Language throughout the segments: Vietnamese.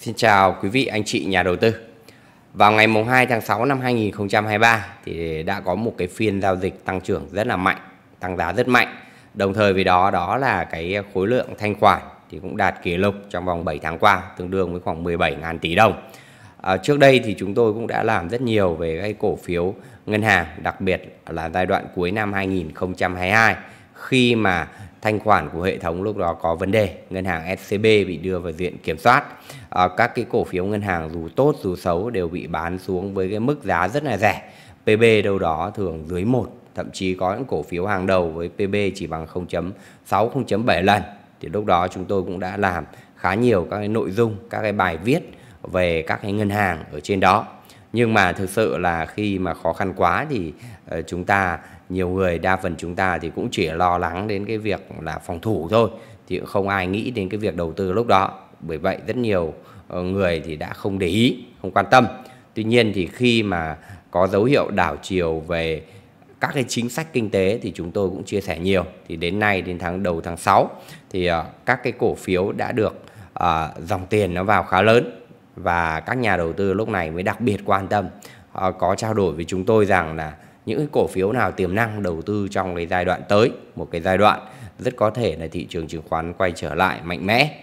Xin chào quý vị anh chị nhà đầu tư. Vào ngày mùng 2 tháng 6 năm 2023 thì đã có một cái phiên giao dịch tăng trưởng rất là mạnh, tăng giá rất mạnh. Đồng thời với đó đó là cái khối lượng thanh khoản thì cũng đạt kỷ lục trong vòng 7 tháng qua, tương đương với khoảng 17.000 tỷ đồng. À, trước đây thì chúng tôi cũng đã làm rất nhiều về cái cổ phiếu ngân hàng, đặc biệt là giai đoạn cuối năm 2022 khi mà thanh khoản của hệ thống lúc đó có vấn đề ngân hàng scb bị đưa vào diện kiểm soát à, các cái cổ phiếu ngân hàng dù tốt dù xấu đều bị bán xuống với cái mức giá rất là rẻ pb đâu đó thường dưới một thậm chí có những cổ phiếu hàng đầu với pb chỉ bằng 0.6 0.7 lần thì lúc đó chúng tôi cũng đã làm khá nhiều các cái nội dung các cái bài viết về các cái ngân hàng ở trên đó nhưng mà thực sự là khi mà khó khăn quá thì ờ, chúng ta nhiều người đa phần chúng ta thì cũng chỉ lo lắng đến cái việc là phòng thủ thôi thì cũng không ai nghĩ đến cái việc đầu tư lúc đó bởi vậy rất nhiều ờ, người thì đã không để ý không quan tâm tuy nhiên thì khi mà có dấu hiệu đảo chiều về các cái chính sách kinh tế thì chúng tôi cũng chia sẻ nhiều thì đến nay đến tháng đầu tháng 6 thì ờ, các cái cổ phiếu đã được uh, dòng tiền nó vào khá lớn và các nhà đầu tư lúc này mới đặc biệt quan tâm uh, có trao đổi với chúng tôi rằng là những cái cổ phiếu nào tiềm năng đầu tư trong cái giai đoạn tới một cái giai đoạn rất có thể là thị trường chứng khoán quay trở lại mạnh mẽ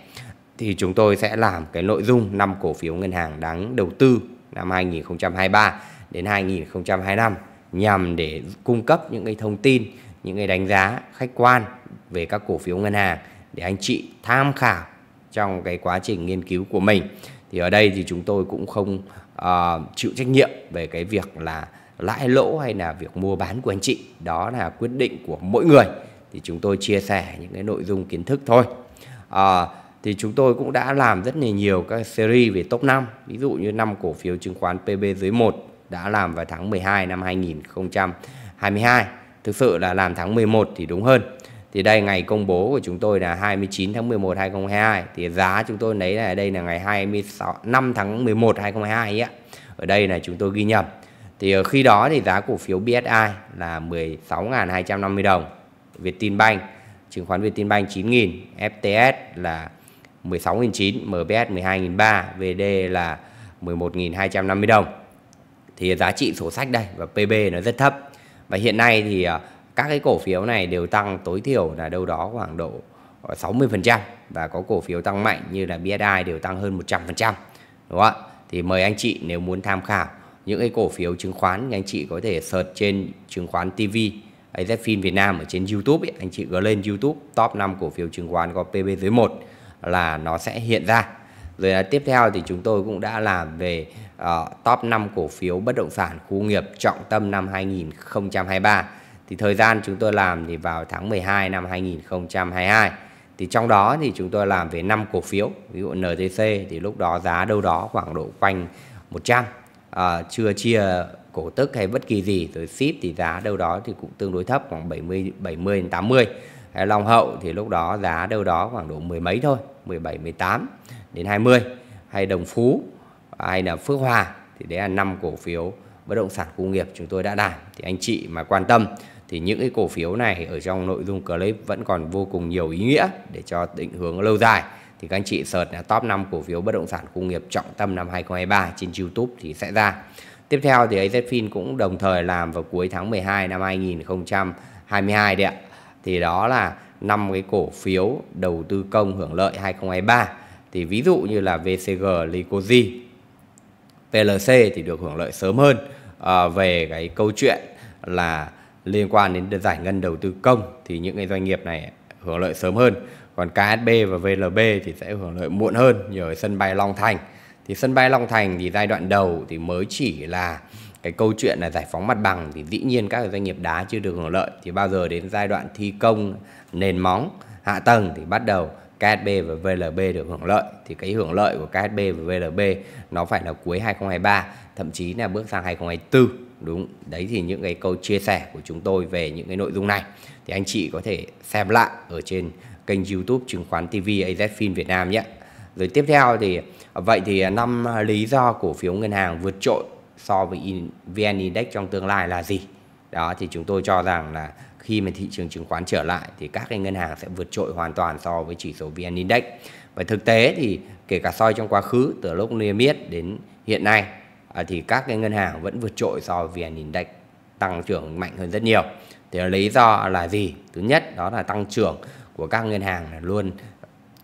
thì chúng tôi sẽ làm cái nội dung năm cổ phiếu ngân hàng đáng đầu tư năm 2023 đến 2025 nhằm để cung cấp những cái thông tin, những cái đánh giá khách quan về các cổ phiếu ngân hàng để anh chị tham khảo trong cái quá trình nghiên cứu của mình. Thì ở đây thì chúng tôi cũng không uh, chịu trách nhiệm về cái việc là lãi lỗ hay là việc mua bán của anh chị đó là quyết định của mỗi người thì chúng tôi chia sẻ những cái nội dung kiến thức thôi à, thì chúng tôi cũng đã làm rất là nhiều các series về top 5 ví dụ như năm cổ phiếu chứng khoán PB dưới 1 đã làm vào tháng 12 năm 2022 thực sự là làm tháng 11 thì đúng hơn thì đây ngày công bố của chúng tôi là 29 tháng 11 2022 thì giá chúng tôi lấy là đây là ngày 26 5 tháng 11 2022 ấy ạ. Ở đây là chúng tôi ghi nhầm thì ở ờ, khi đó thì giá cổ phiếu BSI là 16.250 đồng, Vietinbank, chứng khoán Vietinbank 9.000, FTS là 16 900 MBS 12 300 VD là 11.250 đồng. Thì giá trị sổ sách đây và PB nó rất thấp. Và hiện nay thì ờ, các cái cổ phiếu này đều tăng tối thiểu là đâu đó khoảng độ 60% ờ, và có cổ phiếu tăng mạnh như là BSI đều tăng hơn 100%. Đúng không ạ? Thì mời anh chị nếu muốn tham khảo những cái cổ phiếu chứng khoán anh chị có thể search trên chứng khoán TV AZFIN Việt Nam ở trên YouTube ấy, anh chị có lên YouTube top 5 cổ phiếu chứng khoán có PB dưới 1 là nó sẽ hiện ra. Rồi là tiếp theo thì chúng tôi cũng đã làm về uh, top 5 cổ phiếu bất động sản khu nghiệp trọng tâm năm 2023. Thì thời gian chúng tôi làm thì vào tháng 12 năm 2022. Thì trong đó thì chúng tôi làm về 5 cổ phiếu, ví dụ NTC thì lúc đó giá đâu đó khoảng độ quanh 100 à, chưa chia cổ tức hay bất kỳ gì rồi ship thì giá đâu đó thì cũng tương đối thấp khoảng 70 70 đến 80 hay long hậu thì lúc đó giá đâu đó khoảng độ mười mấy thôi 17 18 đến 20 hay đồng phú hay là phước hòa thì đấy là năm cổ phiếu bất động sản công nghiệp chúng tôi đã làm thì anh chị mà quan tâm thì những cái cổ phiếu này ở trong nội dung clip vẫn còn vô cùng nhiều ý nghĩa để cho định hướng lâu dài thì các anh chị search là top 5 cổ phiếu bất động sản công nghiệp trọng tâm năm 2023 trên YouTube thì sẽ ra. Tiếp theo thì AZFIN cũng đồng thời làm vào cuối tháng 12 năm 2022 đấy ạ. Thì đó là năm cái cổ phiếu đầu tư công hưởng lợi 2023. Thì ví dụ như là VCG, Licozi, PLC thì được hưởng lợi sớm hơn à, về cái câu chuyện là liên quan đến giải ngân đầu tư công thì những cái doanh nghiệp này hưởng lợi sớm hơn còn KSB và VLB thì sẽ hưởng lợi muộn hơn Nhờ sân bay Long Thành thì sân bay Long Thành thì giai đoạn đầu thì mới chỉ là cái câu chuyện là giải phóng mặt bằng thì dĩ nhiên các doanh nghiệp đá chưa được hưởng lợi thì bao giờ đến giai đoạn thi công nền móng hạ tầng thì bắt đầu KSB và VLB được hưởng lợi thì cái hưởng lợi của KSB và VLB nó phải là cuối 2023 thậm chí là bước sang 2024 đúng đấy thì những cái câu chia sẻ của chúng tôi về những cái nội dung này thì anh chị có thể xem lại ở trên kênh YouTube chứng khoán TV AZFIN Việt Nam nhé. Rồi tiếp theo thì vậy thì à, năm lý do cổ phiếu ngân hàng vượt trội so với VN Index trong tương lai là gì? Đó thì chúng tôi cho rằng là khi mà thị trường chứng khoán trở lại thì các cái ngân hàng sẽ vượt trội hoàn toàn so với chỉ số VN Index. Và thực tế thì kể cả soi trong quá khứ từ lúc niêm yết đến hiện nay à, thì các cái ngân hàng vẫn vượt trội so với VN Index tăng trưởng mạnh hơn rất nhiều. Thì lý do là gì? Thứ nhất đó là tăng trưởng của các ngân hàng là luôn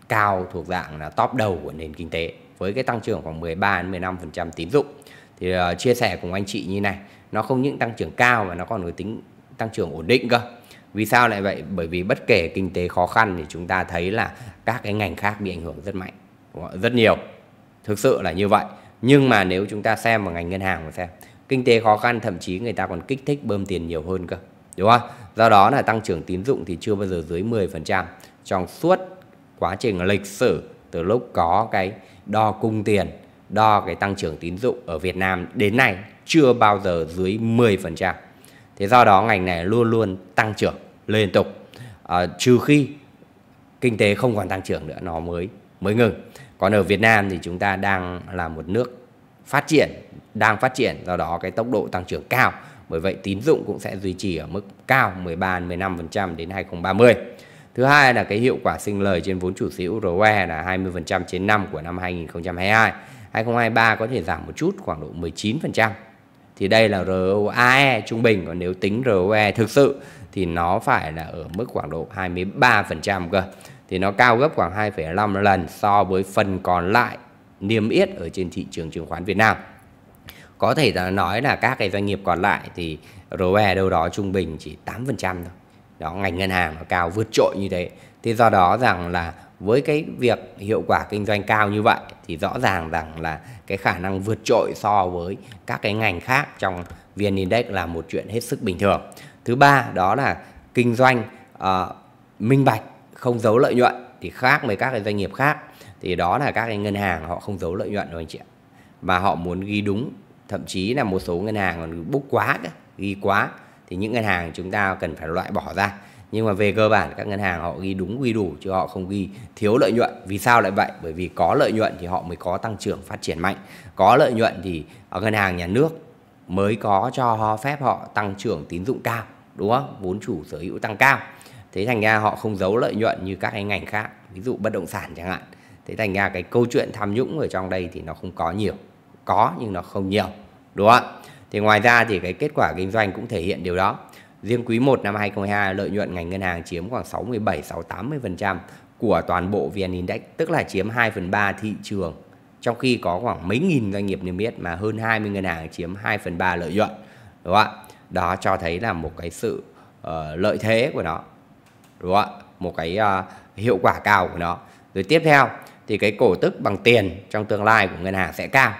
cao thuộc dạng là top đầu của nền kinh tế với cái tăng trưởng khoảng 13 đến 15% tín dụng. Thì uh, chia sẻ cùng anh chị như này, nó không những tăng trưởng cao mà nó còn có tính tăng trưởng ổn định cơ. Vì sao lại vậy? Bởi vì bất kể kinh tế khó khăn thì chúng ta thấy là các cái ngành khác bị ảnh hưởng rất mạnh, rất nhiều. Thực sự là như vậy. Nhưng mà nếu chúng ta xem vào ngành ngân hàng mà xem, kinh tế khó khăn thậm chí người ta còn kích thích bơm tiền nhiều hơn cơ. Đúng không? Do đó là tăng trưởng tín dụng thì chưa bao giờ dưới 10% trong suốt quá trình lịch sử từ lúc có cái đo cung tiền, đo cái tăng trưởng tín dụng ở Việt Nam đến nay chưa bao giờ dưới 10%. Thế do đó ngành này luôn luôn tăng trưởng liên tục à, trừ khi kinh tế không còn tăng trưởng nữa nó mới mới ngừng. Còn ở Việt Nam thì chúng ta đang là một nước phát triển, đang phát triển do đó cái tốc độ tăng trưởng cao bởi vậy tín dụng cũng sẽ duy trì ở mức cao 13 15% đến 2030. Thứ hai là cái hiệu quả sinh lời trên vốn chủ sở hữu ROE là 20% trên năm của năm 2022. 2023 có thể giảm một chút khoảng độ 19%. Thì đây là ROAE trung bình còn nếu tính ROE thực sự thì nó phải là ở mức khoảng độ 23% cơ. Thì nó cao gấp khoảng 2,5 lần so với phần còn lại niêm yết ở trên thị trường chứng khoán Việt Nam có thể là nói là các cái doanh nghiệp còn lại thì ROE đâu đó trung bình chỉ 8% thôi đó ngành ngân hàng nó cao vượt trội như thế thì do đó rằng là với cái việc hiệu quả kinh doanh cao như vậy thì rõ ràng rằng là cái khả năng vượt trội so với các cái ngành khác trong VN Index là một chuyện hết sức bình thường. Thứ ba đó là kinh doanh uh, minh bạch không giấu lợi nhuận thì khác với các cái doanh nghiệp khác thì đó là các cái ngân hàng họ không giấu lợi nhuận rồi anh chị ạ mà họ muốn ghi đúng thậm chí là một số ngân hàng còn bút quá ghi quá thì những ngân hàng chúng ta cần phải loại bỏ ra nhưng mà về cơ bản các ngân hàng họ ghi đúng quy đủ chứ họ không ghi thiếu lợi nhuận vì sao lại vậy bởi vì có lợi nhuận thì họ mới có tăng trưởng phát triển mạnh có lợi nhuận thì ở ngân hàng nhà nước mới có cho họ phép họ tăng trưởng tín dụng cao đúng không vốn chủ sở hữu tăng cao thế thành ra họ không giấu lợi nhuận như các cái ngành khác ví dụ bất động sản chẳng hạn thế thành ra cái câu chuyện tham nhũng ở trong đây thì nó không có nhiều có nhưng nó không nhiều đúng không ạ thì ngoài ra thì cái kết quả kinh doanh cũng thể hiện điều đó riêng quý 1 năm 2022 lợi nhuận ngành ngân hàng chiếm khoảng 67 trăm của toàn bộ VN Index tức là chiếm 2 phần 3 thị trường trong khi có khoảng mấy nghìn doanh nghiệp niêm yết mà hơn 20 ngân hàng chiếm 2 phần 3 lợi nhuận đúng không ạ đó cho thấy là một cái sự uh, lợi thế của nó đúng không ạ một cái uh, hiệu quả cao của nó rồi tiếp theo thì cái cổ tức bằng tiền trong tương lai của ngân hàng sẽ cao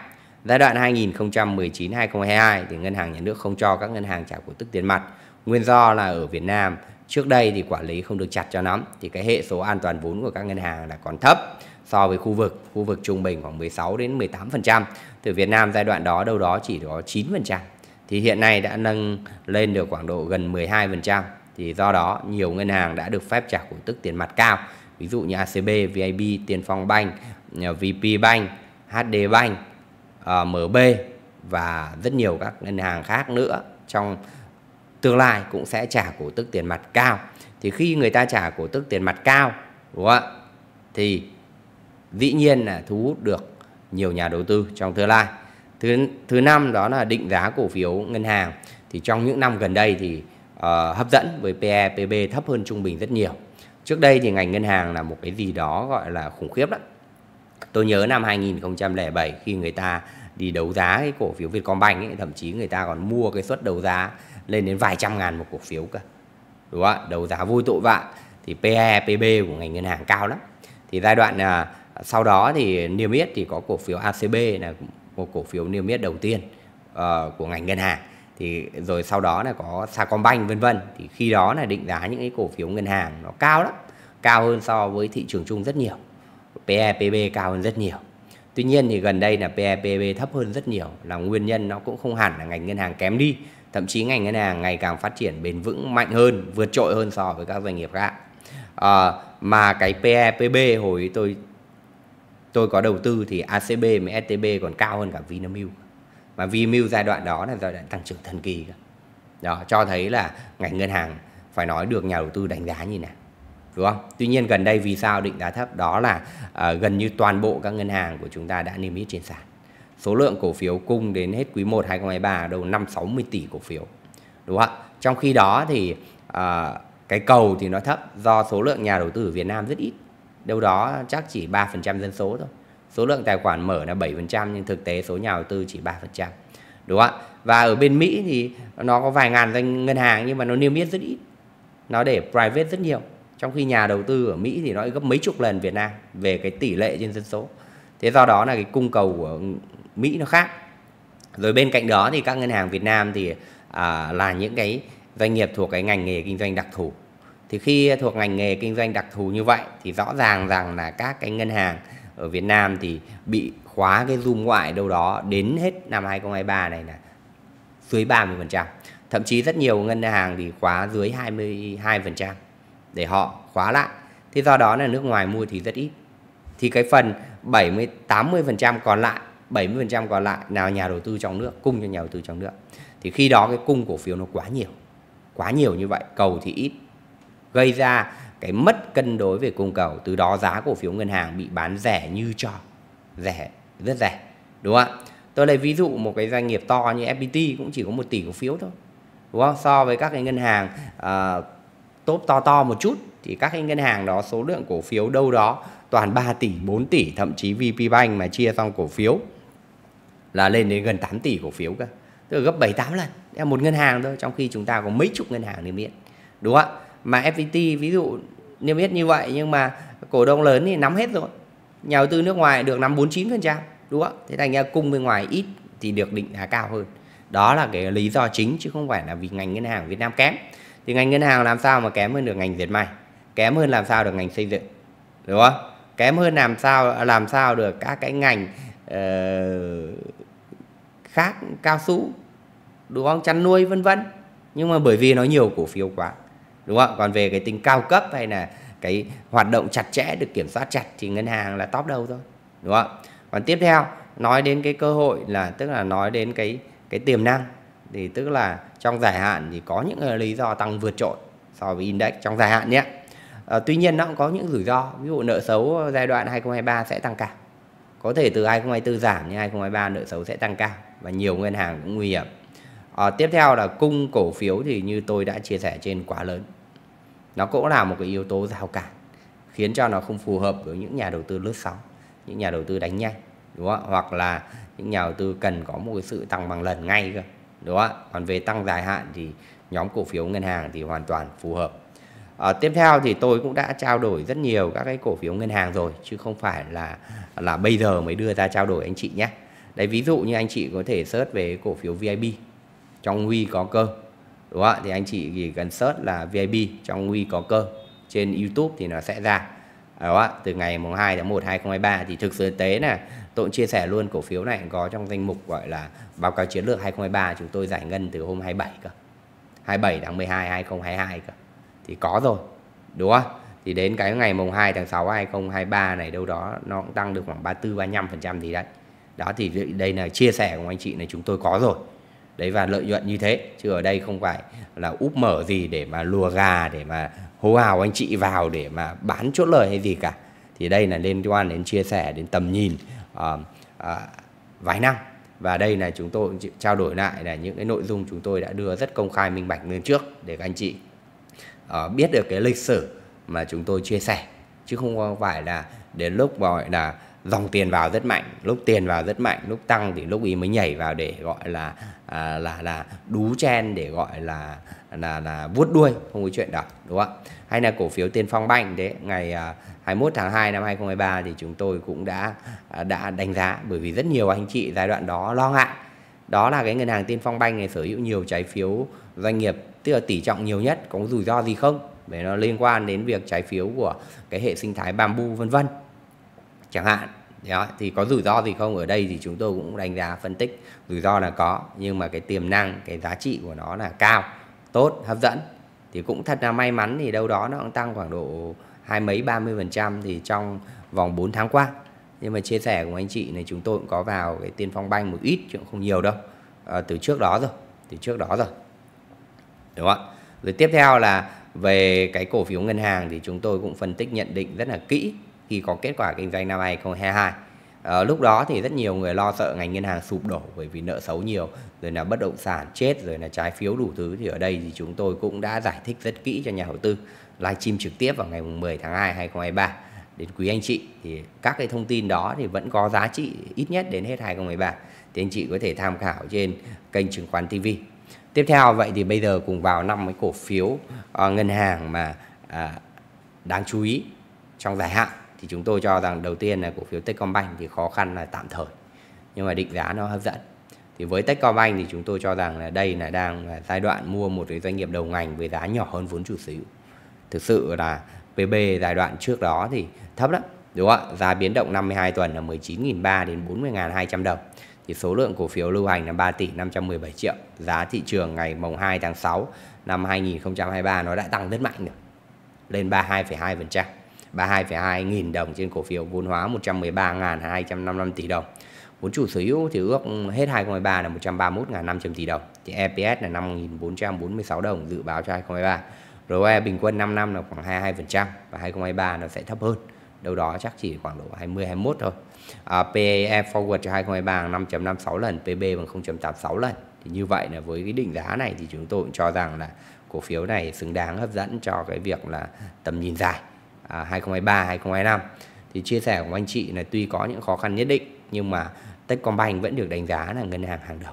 Giai đoạn 2019-2022 thì ngân hàng nhà nước không cho các ngân hàng trả cổ tức tiền mặt. Nguyên do là ở Việt Nam trước đây thì quản lý không được chặt cho lắm thì cái hệ số an toàn vốn của các ngân hàng là còn thấp so với khu vực khu vực trung bình khoảng 16 đến 18%. Từ Việt Nam giai đoạn đó đâu đó chỉ có 9%. Thì hiện nay đã nâng lên được khoảng độ gần 12%. Thì do đó nhiều ngân hàng đã được phép trả cổ tức tiền mặt cao. Ví dụ như ACB, VIB, Tiền Phong Bank, ờ, VP Bank, HD Bank uh, ờ, MB và rất nhiều các ngân hàng khác nữa trong tương lai cũng sẽ trả cổ tức tiền mặt cao thì khi người ta trả cổ tức tiền mặt cao đúng không ạ thì dĩ nhiên là thu hút được nhiều nhà đầu tư trong tương lai thứ thứ năm đó là định giá cổ phiếu ngân hàng thì trong những năm gần đây thì uh, hấp dẫn với PE PB thấp hơn trung bình rất nhiều trước đây thì ngành ngân hàng là một cái gì đó gọi là khủng khiếp lắm tôi nhớ năm 2007 khi người ta đi đấu giá cái cổ phiếu Vietcombank ấy, thậm chí người ta còn mua cái suất đấu giá lên đến vài trăm ngàn một cổ phiếu cơ đúng không đấu giá vui tội vạ thì PE PB của ngành ngân hàng cao lắm thì giai đoạn à, sau đó thì niêm yết thì có cổ phiếu ACB là một cổ phiếu niêm yết đầu tiên uh, của ngành ngân hàng thì rồi sau đó là có Sacombank vân vân thì khi đó là định giá những cái cổ phiếu ngân hàng nó cao lắm cao hơn so với thị trường chung rất nhiều PEPB cao hơn rất nhiều. Tuy nhiên thì gần đây là PEPB thấp hơn rất nhiều là nguyên nhân nó cũng không hẳn là ngành ngân hàng kém đi, thậm chí ngành ngân hàng ngày càng phát triển bền vững mạnh hơn, vượt trội hơn so với các doanh nghiệp khác. À, mà cái PEPB hồi tôi tôi có đầu tư thì ACB với STB còn cao hơn cả Vinamilk. Mà Vinamilk giai đoạn đó là giai đoạn tăng trưởng thần kỳ. Đó, cho thấy là ngành ngân hàng phải nói được nhà đầu tư đánh giá như nào đúng không? Tuy nhiên gần đây vì sao định giá thấp đó là uh, gần như toàn bộ các ngân hàng của chúng ta đã niêm yết trên sàn. Số lượng cổ phiếu cung đến hết quý 1 2023 đầu 560 tỷ cổ phiếu. Đúng không ạ? Trong khi đó thì uh, cái cầu thì nó thấp do số lượng nhà đầu tư ở Việt Nam rất ít. Đâu đó chắc chỉ 3% dân số thôi. Số lượng tài khoản mở là 7% nhưng thực tế số nhà đầu tư chỉ 3%. Đúng không ạ? Và ở bên Mỹ thì nó có vài ngàn ngân hàng nhưng mà nó niêm yết rất ít. Nó để private rất nhiều trong khi nhà đầu tư ở Mỹ thì nó gấp mấy chục lần Việt Nam về cái tỷ lệ trên dân số thế do đó là cái cung cầu của Mỹ nó khác rồi bên cạnh đó thì các ngân hàng Việt Nam thì à, là những cái doanh nghiệp thuộc cái ngành nghề kinh doanh đặc thù thì khi thuộc ngành nghề kinh doanh đặc thù như vậy thì rõ ràng rằng là các cái ngân hàng ở Việt Nam thì bị khóa cái zoom ngoại đâu đó đến hết năm 2023 này là dưới 30%. Thậm chí rất nhiều ngân hàng thì khóa dưới 22% để họ khóa lại. Thì do đó là nước ngoài mua thì rất ít. Thì cái phần 70 80% còn lại 70% còn lại nào nhà đầu tư trong nước cung cho nhà đầu tư trong nước thì khi đó cái cung cổ phiếu nó quá nhiều quá nhiều như vậy cầu thì ít gây ra cái mất cân đối về cung cầu từ đó giá cổ phiếu ngân hàng bị bán rẻ như cho rẻ rất rẻ đúng không ạ tôi lấy ví dụ một cái doanh nghiệp to như fpt cũng chỉ có một tỷ cổ phiếu thôi đúng không so với các cái ngân hàng uh, top to to một chút thì các cái ngân hàng đó số lượng cổ phiếu đâu đó toàn 3 tỷ, 4 tỷ thậm chí VPBank mà chia xong cổ phiếu là lên đến gần 8 tỷ cổ phiếu cơ. Tức là gấp 7 8 lần. Em một ngân hàng thôi trong khi chúng ta có mấy chục ngân hàng niêm yết. Đúng không ạ? Mà FPT ví dụ niêm yết như vậy nhưng mà cổ đông lớn thì nắm hết rồi. Nhà đầu tư nước ngoài được nắm 49%, đúng không ạ? Thế thành ra cung bên ngoài ít thì được định giá cao hơn. Đó là cái lý do chính chứ không phải là vì ngành ngân hàng Việt Nam kém thì ngành ngân hàng làm sao mà kém hơn được ngành diệt may kém hơn làm sao được ngành xây dựng đúng không kém hơn làm sao làm sao được các cái ngành uh, khác cao su đúng không chăn nuôi vân vân nhưng mà bởi vì nó nhiều cổ phiếu quá đúng không còn về cái tính cao cấp hay là cái hoạt động chặt chẽ được kiểm soát chặt thì ngân hàng là top đầu thôi đúng không còn tiếp theo nói đến cái cơ hội là tức là nói đến cái cái tiềm năng thì tức là trong dài hạn thì có những lý do tăng vượt trội so với index trong dài hạn nhé à, tuy nhiên nó cũng có những rủi ro ví dụ nợ xấu giai đoạn 2023 sẽ tăng cao có thể từ 2024 giảm nhưng 2023 nợ xấu sẽ tăng cao và nhiều ngân hàng cũng nguy hiểm à, tiếp theo là cung cổ phiếu thì như tôi đã chia sẻ trên quá lớn nó cũng là một cái yếu tố rào cản khiến cho nó không phù hợp với những nhà đầu tư lướt sóng những nhà đầu tư đánh nhanh đúng không? hoặc là những nhà đầu tư cần có một cái sự tăng bằng lần ngay cơ đúng không ạ. còn về tăng dài hạn thì nhóm cổ phiếu ngân hàng thì hoàn toàn phù hợp à, tiếp theo thì tôi cũng đã trao đổi rất nhiều các cái cổ phiếu ngân hàng rồi chứ không phải là là bây giờ mới đưa ra trao đổi anh chị nhé đấy ví dụ như anh chị có thể search về cổ phiếu VIP trong huy có cơ đúng không? ạ? thì anh chị chỉ cần search là VIP trong huy có cơ trên YouTube thì nó sẽ ra đúng không ạ? từ ngày mùng 2 tháng 1 2023 thì thực sự tế là Tôi cũng chia sẻ luôn cổ phiếu này có trong danh mục gọi là báo cáo chiến lược 2023 chúng tôi giải ngân từ hôm 27 cơ. 27 tháng 12 2022 cơ. Thì có rồi. Đúng không? Thì đến cái ngày mùng 2 tháng 6 2023 này đâu đó nó cũng tăng được khoảng 34 35% gì đấy. Đó thì đây là chia sẻ của anh chị này chúng tôi có rồi. Đấy và lợi nhuận như thế chứ ở đây không phải là úp mở gì để mà lùa gà để mà hô hào anh chị vào để mà bán chốt lời hay gì cả thì đây là liên quan đến chia sẻ đến tầm nhìn uh, uh, vài năm và đây là chúng tôi trao đổi lại là những cái nội dung chúng tôi đã đưa rất công khai minh bạch lên trước để các anh chị uh, biết được cái lịch sử mà chúng tôi chia sẻ chứ không phải là đến lúc gọi là dòng tiền vào rất mạnh lúc tiền vào rất mạnh lúc tăng thì lúc ý mới nhảy vào để gọi là à, là là đú chen để gọi là là là vuốt đuôi không có chuyện đó đúng không hay là cổ phiếu tiên phong banh đấy ngày à, 21 tháng 2 năm 2023 thì chúng tôi cũng đã à, đã đánh giá bởi vì rất nhiều anh chị giai đoạn đó lo ngại đó là cái ngân hàng tiên phong banh này sở hữu nhiều trái phiếu doanh nghiệp tức là tỷ trọng nhiều nhất có rủi ro gì không để nó liên quan đến việc trái phiếu của cái hệ sinh thái bamboo vân vân chẳng hạn đó, thì có rủi ro gì không ở đây thì chúng tôi cũng đánh giá phân tích rủi ro là có nhưng mà cái tiềm năng cái giá trị của nó là cao tốt hấp dẫn thì cũng thật là may mắn thì đâu đó nó cũng tăng khoảng độ hai mấy ba mươi phần trăm thì trong vòng 4 tháng qua nhưng mà chia sẻ của anh chị này chúng tôi cũng có vào cái tiên phong banh một ít chứ không nhiều đâu à, từ trước đó rồi từ trước đó rồi đúng không rồi tiếp theo là về cái cổ phiếu ngân hàng thì chúng tôi cũng phân tích nhận định rất là kỹ khi có kết quả kinh doanh năm 2022. À, ờ, lúc đó thì rất nhiều người lo sợ ngành ngân hàng sụp đổ bởi vì nợ xấu nhiều, rồi là bất động sản chết, rồi là trái phiếu đủ thứ thì ở đây thì chúng tôi cũng đã giải thích rất kỹ cho nhà đầu tư livestream trực tiếp vào ngày 10 tháng 2 2023 đến quý anh chị thì các cái thông tin đó thì vẫn có giá trị ít nhất đến hết 2023. thì anh chị có thể tham khảo trên kênh chứng khoán TV. Tiếp theo vậy thì bây giờ cùng vào năm cái cổ phiếu uh, ngân hàng mà uh, đáng chú ý trong dài hạn thì chúng tôi cho rằng đầu tiên là cổ phiếu Techcombank thì khó khăn là tạm thời nhưng mà định giá nó hấp dẫn thì với Techcombank thì chúng tôi cho rằng là đây là đang là giai đoạn mua một cái doanh nghiệp đầu ngành với giá nhỏ hơn vốn chủ sở hữu thực sự là PB giai đoạn trước đó thì thấp lắm đúng không ạ giá biến động 52 tuần là 19.300 đến 40.200 đồng thì số lượng cổ phiếu lưu hành là 3 tỷ 517 triệu giá thị trường ngày mùng 2 tháng 6 năm 2023 nó đã tăng rất mạnh rồi lên 32,2% 32,2 nghìn đồng trên cổ phiếu vốn hóa 113.255 tỷ đồng. Vốn chủ sở hữu thì ước hết 2023 là 131.500 tỷ đồng. Thì EPS là 5.446 đồng dự báo cho 2023. ROE bình quân 5 năm là khoảng 22% và 2023 nó sẽ thấp hơn. Đâu đó chắc chỉ khoảng độ 20 21 thôi. À, PE forward cho 2023 là 5.56 lần, PB bằng 0.86 lần. Thì như vậy là với cái định giá này thì chúng tôi cũng cho rằng là cổ phiếu này xứng đáng hấp dẫn cho cái việc là tầm nhìn dài à, 2023 2025 thì chia sẻ của anh chị là tuy có những khó khăn nhất định nhưng mà Techcombank vẫn được đánh giá là ngân hàng hàng đầu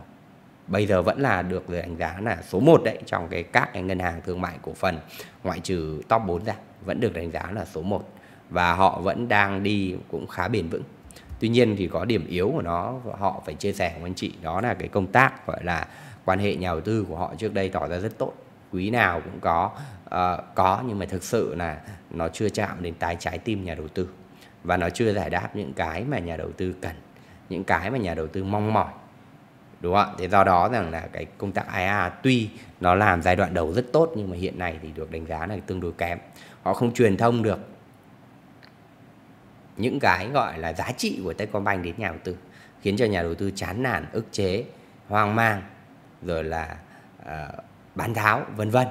bây giờ vẫn là được đánh giá là số 1 đấy trong cái các cái ngân hàng thương mại cổ phần ngoại trừ top 4 ra vẫn được đánh giá là số 1 và họ vẫn đang đi cũng khá bền vững tuy nhiên thì có điểm yếu của nó họ phải chia sẻ với anh chị đó là cái công tác gọi là quan hệ nhà đầu tư của họ trước đây tỏ ra rất tốt quý nào cũng có uh, có nhưng mà thực sự là nó chưa chạm đến tái trái tim nhà đầu tư và nó chưa giải đáp những cái mà nhà đầu tư cần những cái mà nhà đầu tư mong mỏi đúng không ạ thế do đó rằng là cái công tác IA tuy nó làm giai đoạn đầu rất tốt nhưng mà hiện nay thì được đánh giá là tương đối kém họ không truyền thông được những cái gọi là giá trị của Techcombank đến nhà đầu tư khiến cho nhà đầu tư chán nản ức chế hoang mang rồi là uh, bán tháo vân vân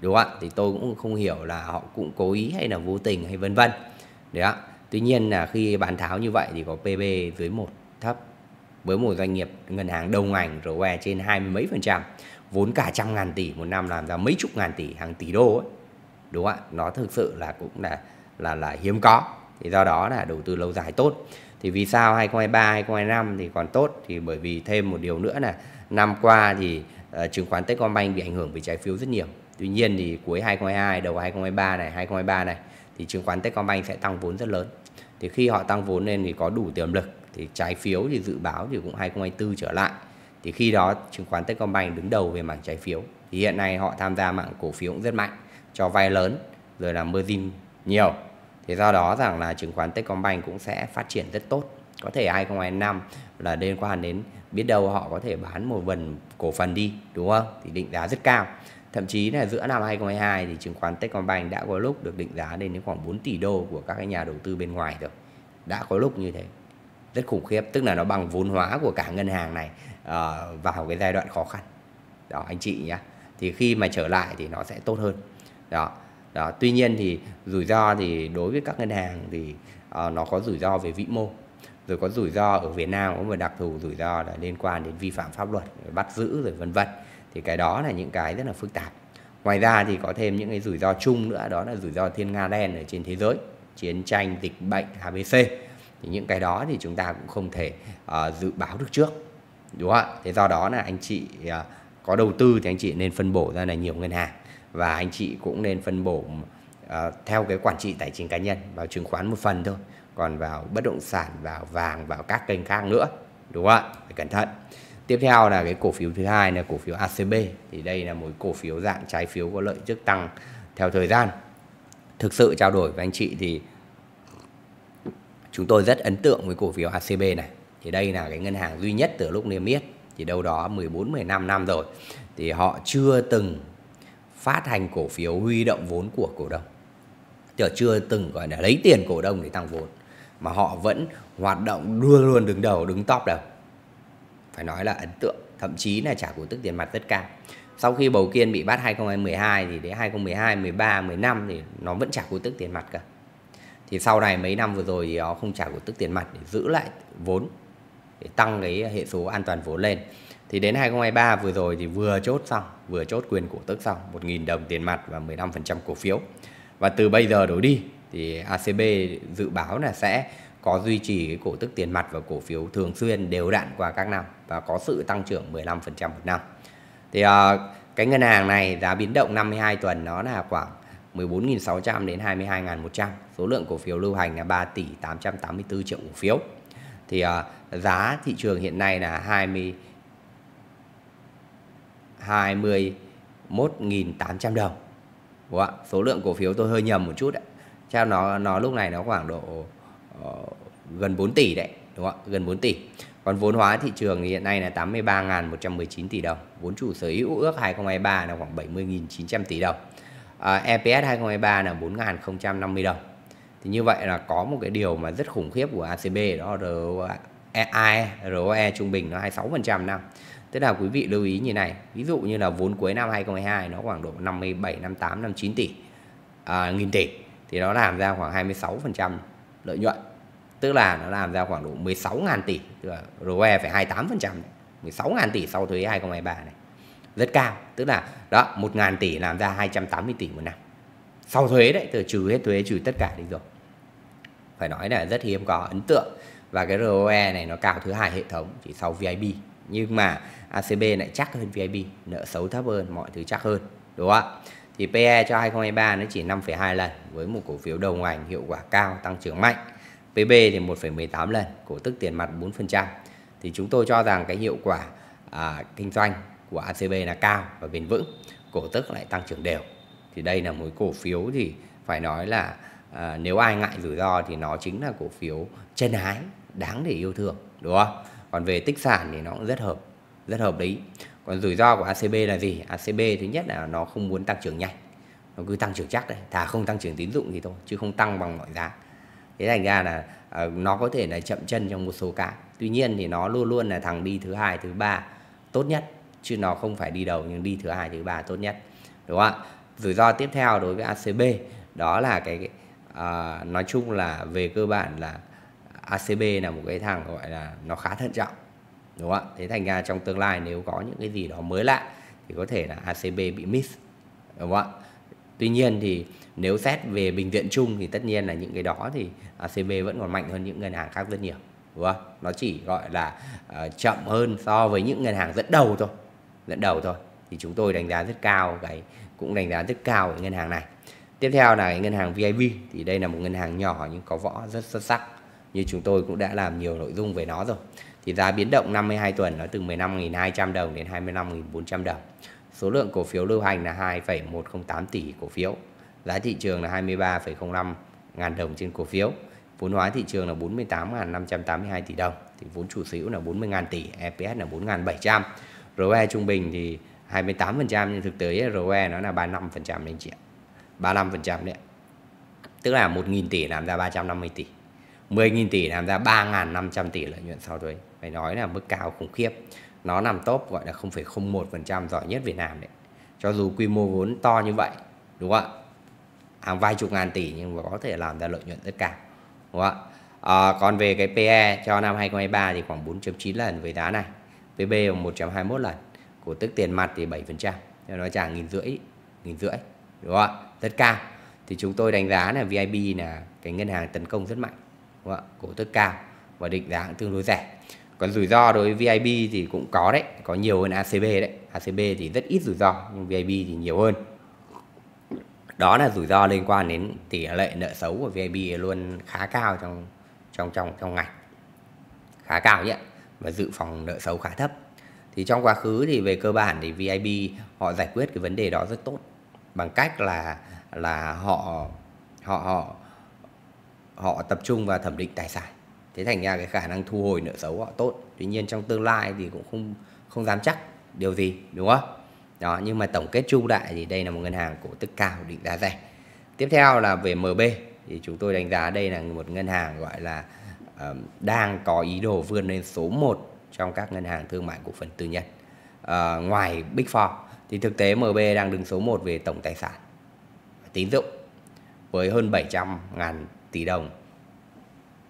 đúng không ạ thì tôi cũng không hiểu là họ cũng cố ý hay là vô tình hay vân vân đấy ạ tuy nhiên là khi bán tháo như vậy thì có PB dưới một thấp với một doanh nghiệp ngân hàng đầu ngành ROE trên hai mươi mấy phần trăm vốn cả trăm ngàn tỷ một năm làm ra mấy chục ngàn tỷ hàng tỷ đô ấy đúng không ạ nó thực sự là cũng là là là hiếm có thì do đó là đầu tư lâu dài tốt thì vì sao 2023 2025 thì còn tốt thì bởi vì thêm một điều nữa là năm qua thì Ờ, chứng khoán Techcombank bị ảnh hưởng bởi trái phiếu rất nhiều. Tuy nhiên thì cuối 2022 đầu 2023 này 2023 này thì chứng khoán Techcombank sẽ tăng vốn rất lớn. Thì khi họ tăng vốn lên thì có đủ tiềm lực thì trái phiếu thì dự báo thì cũng 2024 trở lại. Thì khi đó chứng khoán Techcombank đứng đầu về mảng trái phiếu. Thì hiện nay họ tham gia mạng cổ phiếu cũng rất mạnh, cho vay lớn rồi là margin nhiều. Thì do đó rằng là chứng khoán Techcombank cũng sẽ phát triển rất tốt. Có thể 2025 là liên quan đến biết đâu họ có thể bán một phần cổ phần đi đúng không thì định giá rất cao thậm chí là giữa năm 2022 thì chứng khoán Techcombank đã có lúc được định giá lên đến khoảng 4 tỷ đô của các cái nhà đầu tư bên ngoài rồi đã có lúc như thế rất khủng khiếp tức là nó bằng vốn hóa của cả ngân hàng này uh, vào cái giai đoạn khó khăn đó anh chị nhé thì khi mà trở lại thì nó sẽ tốt hơn đó đó tuy nhiên thì rủi ro thì đối với các ngân hàng thì uh, nó có rủi ro về vĩ mô rồi có rủi ro ở Việt Nam có một đặc thù rủi ro là liên quan đến vi phạm pháp luật bắt giữ rồi vân vân thì cái đó là những cái rất là phức tạp ngoài ra thì có thêm những cái rủi ro chung nữa đó là rủi ro thiên nga đen ở trên thế giới chiến tranh dịch bệnh HBC thì những cái đó thì chúng ta cũng không thể uh, dự báo được trước đúng không ạ thế do đó là anh chị uh, có đầu tư thì anh chị nên phân bổ ra là nhiều ngân hàng và anh chị cũng nên phân bổ uh, theo cái quản trị tài chính cá nhân vào chứng khoán một phần thôi còn vào bất động sản vào vàng vào các kênh khác nữa đúng không ạ phải cẩn thận tiếp theo là cái cổ phiếu thứ hai là cổ phiếu ACB thì đây là một cổ phiếu dạng trái phiếu có lợi trước tăng theo thời gian thực sự trao đổi với anh chị thì chúng tôi rất ấn tượng với cổ phiếu ACB này thì đây là cái ngân hàng duy nhất từ lúc niêm yết thì đâu đó 14 15 năm rồi thì họ chưa từng phát hành cổ phiếu huy động vốn của cổ đông chưa từng gọi là lấy tiền cổ đông để tăng vốn mà họ vẫn hoạt động đua luôn đứng đầu đứng top đầu phải nói là ấn tượng thậm chí là trả cổ tức tiền mặt rất cao sau khi bầu kiên bị bắt 2012 thì đến 2012 13 15 thì nó vẫn trả cổ tức tiền mặt cả thì sau này mấy năm vừa rồi thì nó không trả cổ tức tiền mặt để giữ lại vốn để tăng cái hệ số an toàn vốn lên thì đến 2023 vừa rồi thì vừa chốt xong vừa chốt quyền cổ tức xong 1.000 đồng tiền mặt và 15% cổ phiếu và từ bây giờ đổi đi thì ACB dự báo là sẽ có duy trì cái cổ tức tiền mặt và cổ phiếu thường xuyên đều đặn qua các năm và có sự tăng trưởng 15% một năm. Thì à, cái ngân hàng này giá biến động 52 tuần nó là khoảng 14.600 đến 22.100. Số lượng cổ phiếu lưu hành là 3 tỷ 884 triệu cổ phiếu. Thì à, giá thị trường hiện nay là 20 21.800 đồng. Đúng ạ. Số lượng cổ phiếu tôi hơi nhầm một chút ạ. Sao nó nó lúc này nó khoảng độ uh, gần 4 tỷ đấy, đúng không ạ? Gần 4 tỷ. Còn vốn hóa thị trường hiện nay là 83.119 tỷ đồng, vốn chủ sở hữu ước 2023 là khoảng 70.900 tỷ đồng. À, EPS 2023 là 4.050 đồng. Thì như vậy là có một cái điều mà rất khủng khiếp của ACB đó là EAE, ROE trung bình nó 26% năm. Tức là quý vị lưu ý như này, ví dụ như là vốn cuối năm 2022 nó khoảng độ 57, 58, 59 tỷ, à, nghìn tỷ thì nó làm ra khoảng 26% lợi nhuận tức là nó làm ra khoảng độ 16.000 tỷ tức là ROE phải 28% 16.000 tỷ sau thuế 2023 này rất cao tức là đó 1.000 tỷ làm ra 280 tỷ một năm sau thuế đấy từ trừ hết thuế trừ tất cả đi rồi phải nói là rất hiếm có ấn tượng và cái ROE này nó cao thứ hai hệ thống chỉ sau VIB nhưng mà ACB lại chắc hơn VIB nợ xấu thấp hơn mọi thứ chắc hơn đúng không ạ thì PE cho 2023 nó chỉ 5,2 lần với một cổ phiếu đầu ngành hiệu quả cao tăng trưởng mạnh. PB thì 1,18 lần, cổ tức tiền mặt 4%. Thì chúng tôi cho rằng cái hiệu quả à, kinh doanh của ACB là cao và bền vững, cổ tức lại tăng trưởng đều. Thì đây là một cổ phiếu thì phải nói là à, nếu ai ngại rủi ro thì nó chính là cổ phiếu chân ái, đáng để yêu thương, đúng không? Còn về tích sản thì nó cũng rất hợp, rất hợp lý còn rủi ro của ACB là gì ACB thứ nhất là nó không muốn tăng trưởng nhanh nó cứ tăng trưởng chắc đấy thà không tăng trưởng tín dụng thì thôi chứ không tăng bằng mọi giá thế thành ra là ờ, nó có thể là chậm chân trong một số cả. tuy nhiên thì nó luôn luôn là thằng đi thứ hai thứ ba tốt nhất chứ nó không phải đi đầu nhưng đi thứ hai thứ ba tốt nhất đúng không ạ rủi ro tiếp theo đối với ACB đó là cái, cái ờ, nói chung là về cơ bản là ACB là một cái thằng gọi là nó khá thận trọng đúng không ạ thế thành ra trong tương lai nếu có những cái gì đó mới lạ thì có thể là ACB bị miss đúng không ạ tuy nhiên thì nếu xét về bình diện chung thì tất nhiên là những cái đó thì ACB vẫn còn mạnh hơn những ngân hàng khác rất nhiều đúng không nó chỉ gọi là uh, chậm hơn so với những ngân hàng dẫn đầu thôi dẫn đầu thôi thì chúng tôi đánh giá rất cao cái cũng đánh giá rất cao cái ngân hàng này tiếp theo là cái ngân hàng VIB thì đây là một ngân hàng nhỏ nhưng có võ rất xuất sắc như chúng tôi cũng đã làm nhiều nội dung về nó rồi thì giá biến động 52 tuần nó từ 15.200 đồng đến 25.400 đồng. Số lượng cổ phiếu lưu hành là 2,108 tỷ cổ phiếu. Giá thị trường là 23,05 ngàn đồng trên cổ phiếu. Vốn hóa thị trường là 48.582 tỷ đồng. Thì vốn chủ sở hữu là 40 ngàn tỷ, EPS là 4.700. ROE trung bình thì 28% nhưng thực tế ROE nó là 35% anh chị ạ. 35% đấy. Tức là 1.000 tỷ làm ra 350 tỷ. 10.000 tỷ làm ra 3.500 tỷ lợi nhuận sau thuế phải nói là mức cao khủng khiếp nó nằm top gọi là 0,01% giỏi nhất Việt Nam đấy cho dù quy mô vốn to như vậy đúng không ạ hàng vài chục ngàn tỷ nhưng mà có thể làm ra lợi nhuận rất cao đúng không ạ à, còn về cái PE cho năm 2023 thì khoảng 4.9 lần với giá này PB bằng 1.21 lần cổ tức tiền mặt thì 7% cho nó trả nghìn rưỡi nghìn rưỡi đúng không ạ rất cao thì chúng tôi đánh giá là VIP là cái ngân hàng tấn công rất mạnh đúng không ạ cổ tức cao và định giá cũng tương đối rẻ còn rủi ro đối với VIB thì cũng có đấy có nhiều hơn ACB đấy ACB thì rất ít rủi ro nhưng VIB thì nhiều hơn đó là rủi ro liên quan đến tỷ lệ nợ xấu của VIB luôn khá cao trong trong trong trong ngành khá cao nhé và dự phòng nợ xấu khá thấp thì trong quá khứ thì về cơ bản thì VIB họ giải quyết cái vấn đề đó rất tốt bằng cách là là họ họ họ họ tập trung vào thẩm định tài sản thế thành ra cái khả năng thu hồi nợ xấu họ tốt tuy nhiên trong tương lai thì cũng không không dám chắc điều gì đúng không đó nhưng mà tổng kết chung lại thì đây là một ngân hàng cổ tức cao định giá rẻ tiếp theo là về MB thì chúng tôi đánh giá đây là một ngân hàng gọi là uh, đang có ý đồ vươn lên số 1 trong các ngân hàng thương mại cổ phần tư nhân uh, ngoài Big Four thì thực tế MB đang đứng số 1 về tổng tài sản tín dụng với hơn 700 ngàn tỷ đồng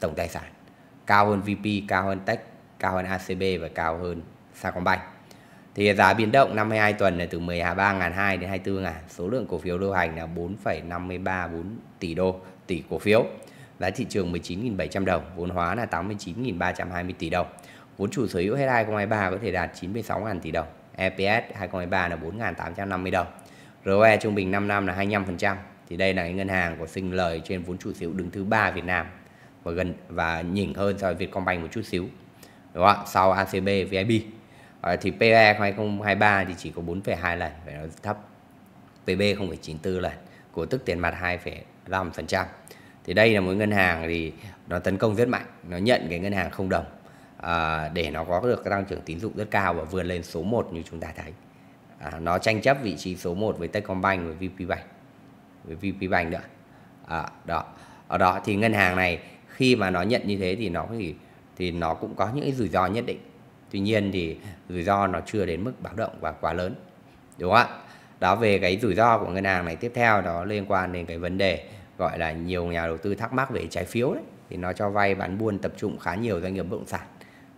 tổng tài sản cao hơn VP, cao hơn Tech, cao hơn ACB và cao hơn Sacombank. Thì giá biến động 52 tuần là từ 13.200 đến 24.000, số lượng cổ phiếu lưu hành là 4,534 tỷ đô, tỷ cổ phiếu. Giá thị trường 19.700 đồng, vốn hóa là 89.320 tỷ đồng. Vốn chủ sở hữu hết 2023 có thể đạt 96.000 tỷ đồng. EPS 2023 là 4.850 đồng. ROE trung bình 5 năm là 25%. Thì đây là cái ngân hàng có sinh lời trên vốn chủ sở hữu đứng thứ ba Việt Nam và gần và nhỉnh hơn so với Vietcombank một chút xíu đúng không ạ sau ACB VIB à, ờ, thì PE 2023 thì chỉ có 4,2 lần phải nói thấp PB 0,94 e lần cổ tức tiền mặt 2,5% thì đây là một ngân hàng thì nó tấn công rất mạnh nó nhận cái ngân hàng không đồng à, để nó có được tăng trưởng tín dụng rất cao và vươn lên số 1 như chúng ta thấy à, nó tranh chấp vị trí số 1 với Techcombank với VPBank với VPBank nữa à, đó ở đó thì ngân hàng này khi mà nó nhận như thế thì nó thì thì nó cũng có những cái rủi ro nhất định tuy nhiên thì rủi ro nó chưa đến mức báo động và quá lớn đúng không ạ đó về cái rủi ro của ngân hàng này tiếp theo đó liên quan đến cái vấn đề gọi là nhiều nhà đầu tư thắc mắc về trái phiếu đấy thì nó cho vay bán buôn tập trung khá nhiều doanh nghiệp bất động sản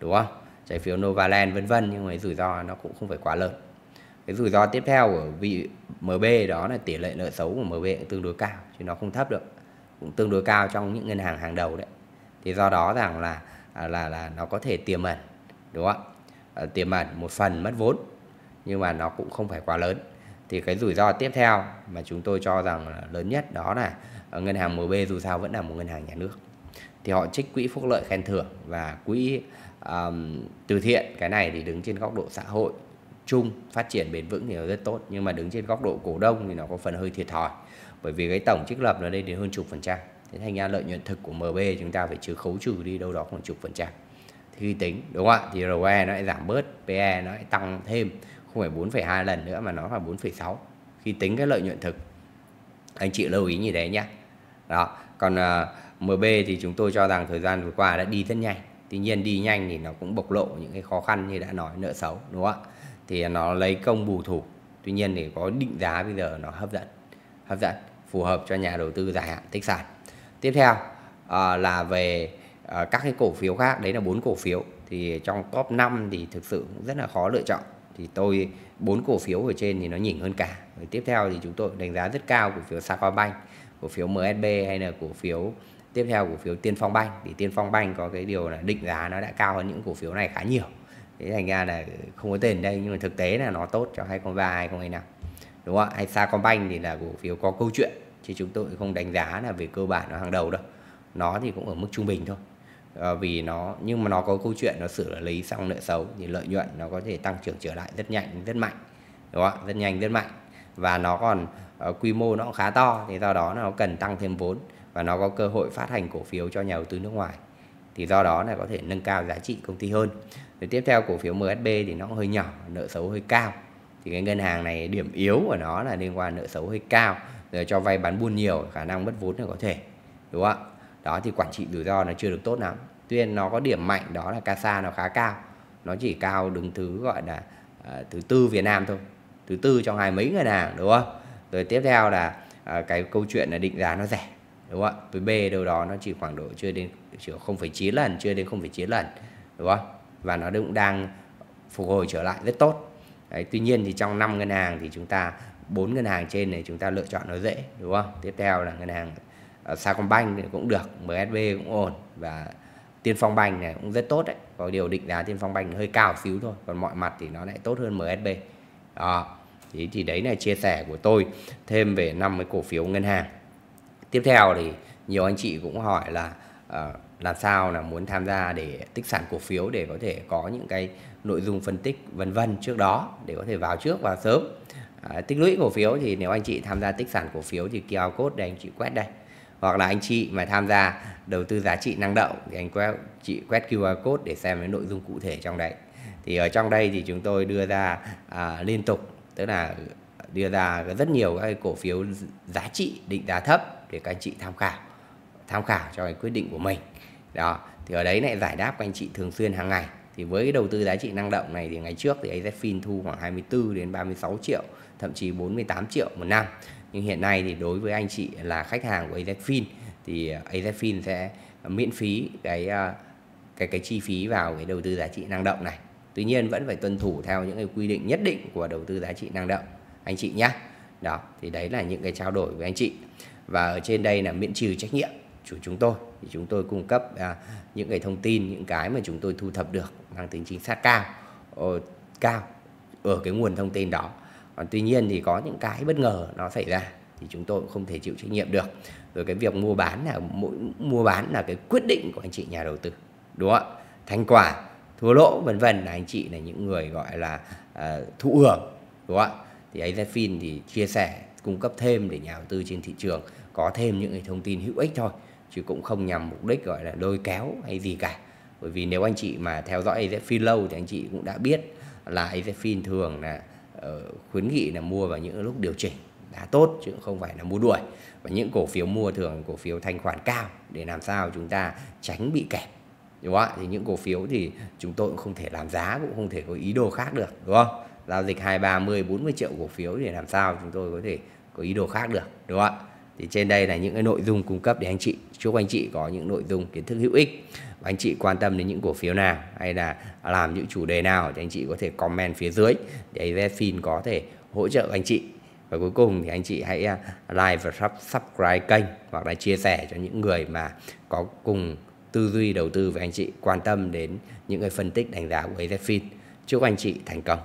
đúng không trái phiếu Novaland vân vân nhưng mà cái rủi ro nó cũng không phải quá lớn cái rủi ro tiếp theo của vị MB đó là tỷ lệ nợ xấu của MB cũng tương đối cao chứ nó không thấp được cũng tương đối cao trong những ngân hàng hàng đầu đấy thì do đó rằng là à, là là nó có thể tiềm ẩn đúng không ạ ờ, tiềm ẩn một phần mất vốn nhưng mà nó cũng không phải quá lớn thì cái rủi ro tiếp theo mà chúng tôi cho rằng là lớn nhất đó là ờ, ngân hàng MB dù sao vẫn là một ngân hàng nhà nước thì họ trích quỹ phúc lợi khen thưởng và quỹ um, từ thiện cái này thì đứng trên góc độ xã hội chung phát triển bền vững thì nó rất tốt nhưng mà đứng trên góc độ cổ đông thì nó có phần hơi thiệt thòi bởi vì cái tổng trích lập là lên đến hơn chục phần trăm thế thành ra lợi nhuận thực của MB chúng ta phải trừ khấu trừ đi đâu đó khoảng chục phần trăm khi tính đúng không ạ thì ROE nó lại giảm bớt PE nó lại tăng thêm không phải 4,2 lần nữa mà nó là 4,6 khi tính cái lợi nhuận thực anh chị lưu ý như thế nhé đó còn uh, à, MB thì chúng tôi cho rằng thời gian vừa qua đã đi rất nhanh tuy nhiên đi nhanh thì nó cũng bộc lộ những cái khó khăn như đã nói nợ xấu đúng không ạ thì nó lấy công bù thủ tuy nhiên thì có định giá bây giờ nó hấp dẫn hấp dẫn phù hợp cho nhà đầu tư dài hạn tích sản tiếp theo à, là về à, các cái cổ phiếu khác đấy là bốn cổ phiếu thì trong top 5 thì thực sự cũng rất là khó lựa chọn thì tôi bốn cổ phiếu ở trên thì nó nhỉnh hơn cả Rồi tiếp theo thì chúng tôi đánh giá rất cao cổ phiếu Sacombank cổ phiếu MSB hay là cổ phiếu tiếp theo cổ phiếu Tiên Phong Bank. thì Tiên Phong Bank có cái điều là định giá nó đã cao hơn những cổ phiếu này khá nhiều thế thành ra là không có tên đây nhưng mà thực tế là nó tốt cho 2023 2025 đúng không ạ hay Sacombank thì là cổ phiếu có câu chuyện chứ chúng tôi không đánh giá là về cơ bản nó hàng đầu đâu nó thì cũng ở mức trung bình thôi à, vì nó nhưng mà nó có câu chuyện nó xử lý xong nợ xấu thì lợi nhuận nó có thể tăng trưởng trở lại rất nhanh rất mạnh đúng không ạ rất nhanh rất mạnh và nó còn uh, quy mô nó khá to thì do đó nó cần tăng thêm vốn và nó có cơ hội phát hành cổ phiếu cho nhà đầu tư nước ngoài thì do đó là có thể nâng cao giá trị công ty hơn rồi tiếp theo cổ phiếu MSB thì nó hơi nhỏ nợ xấu hơi cao thì cái ngân hàng này điểm yếu của nó là liên quan nợ xấu hơi cao rồi cho vay bán buôn nhiều khả năng mất vốn là có thể đúng không ạ đó thì quản trị rủi ro nó chưa được tốt lắm tuy nhiên nó có điểm mạnh đó là casa nó khá cao nó chỉ cao đứng thứ gọi là à, thứ tư Việt Nam thôi thứ tư trong hai mấy ngân hàng đúng không rồi tiếp theo là à, cái câu chuyện là định giá nó rẻ đúng không ạ với B đâu đó nó chỉ khoảng độ chưa đến chỉ 0,9 lần chưa đến 0,9 lần đúng không và nó cũng đang phục hồi trở lại rất tốt Đấy, tuy nhiên thì trong 5 ngân hàng thì chúng ta bốn ngân hàng trên này chúng ta lựa chọn nó dễ đúng không? Tiếp theo là ngân hàng ờ, Sacombank cũng được, MSB cũng ổn và Tiên Phong Banh này cũng rất tốt đấy. Có điều định giá Tiên Phong Banh hơi cao xíu thôi, còn mọi mặt thì nó lại tốt hơn MSB. Đó. Thì, thì đấy là chia sẻ của tôi thêm về năm cái cổ phiếu ngân hàng. Tiếp theo thì nhiều anh chị cũng hỏi là uh, làm sao là muốn tham gia để tích sản cổ phiếu để có thể có những cái nội dung phân tích vân vân trước đó để có thể vào trước và sớm à, tích lũy cổ phiếu thì nếu anh chị tham gia tích sản cổ phiếu thì QR code đây anh chị quét đây hoặc là anh chị mà tham gia đầu tư giá trị năng động thì anh quét chị quét QR code để xem cái nội dung cụ thể trong đấy thì ở trong đây thì chúng tôi đưa ra à, liên tục tức là đưa ra rất nhiều các cổ phiếu giá trị định giá thấp để các anh chị tham khảo tham khảo cho cái quyết định của mình đó thì ở đấy lại giải đáp các anh chị thường xuyên hàng ngày thì với cái đầu tư giá trị năng động này thì ngày trước thì AZFIN thu khoảng 24 đến 36 triệu thậm chí 48 triệu một năm nhưng hiện nay thì đối với anh chị là khách hàng của AZFIN thì AZFIN sẽ miễn phí cái ờ, cái cái chi phí vào cái đầu tư giá trị năng động này tuy nhiên vẫn phải tuân thủ theo những cái quy định nhất định của đầu tư giá trị năng động anh chị nhé đó thì đấy là những cái trao đổi với anh chị và ở trên đây là miễn trừ trách nhiệm chủ chúng tôi thì chúng tôi cung cấp à, những cái thông tin những cái mà chúng tôi thu thập được mang tính chính xác cao ờ, cao ở cái nguồn thông tin đó còn tuy nhiên thì có những cái bất ngờ nó xảy ra thì chúng tôi cũng không thể chịu trách nhiệm được rồi cái việc mua bán là mỗi mua bán là cái quyết định của anh chị nhà đầu tư đúng không ạ thành quả thua lỗ vân vân là anh chị là những người gọi là uh, thụ hưởng đúng không ạ thì AZFIN thì chia sẻ cung cấp thêm để nhà đầu tư trên thị trường có thêm những cái thông tin hữu ích thôi chứ cũng không nhằm mục đích gọi là lôi kéo hay gì cả bởi vì nếu anh chị mà theo dõi AZFIN lâu thì anh chị cũng đã biết là AZFIN thường là ờ, khuyến nghị là mua vào những lúc điều chỉnh đã tốt chứ không phải là mua đuổi và những cổ phiếu mua thường cổ phiếu thanh khoản cao để làm sao chúng ta tránh bị kẹp đúng không ạ thì những cổ phiếu thì chúng tôi cũng không thể làm giá cũng không thể có ý đồ khác được đúng không giao dịch hai ba mươi bốn mươi triệu cổ phiếu để làm sao chúng tôi có thể có ý đồ khác được đúng không ạ thì trên đây là những cái nội dung cung cấp để anh chị chúc anh chị có những nội dung kiến thức hữu ích và anh chị quan tâm đến những cổ phiếu nào hay là làm những chủ đề nào thì anh chị có thể comment phía dưới để Zfin có thể hỗ trợ anh chị và cuối cùng thì anh chị hãy à, like và subscribe kênh hoặc là chia sẻ cho những người mà có cùng tư duy đầu tư với anh chị quan tâm đến những cái phân tích đánh giá của AZFIN. Chúc anh chị thành công.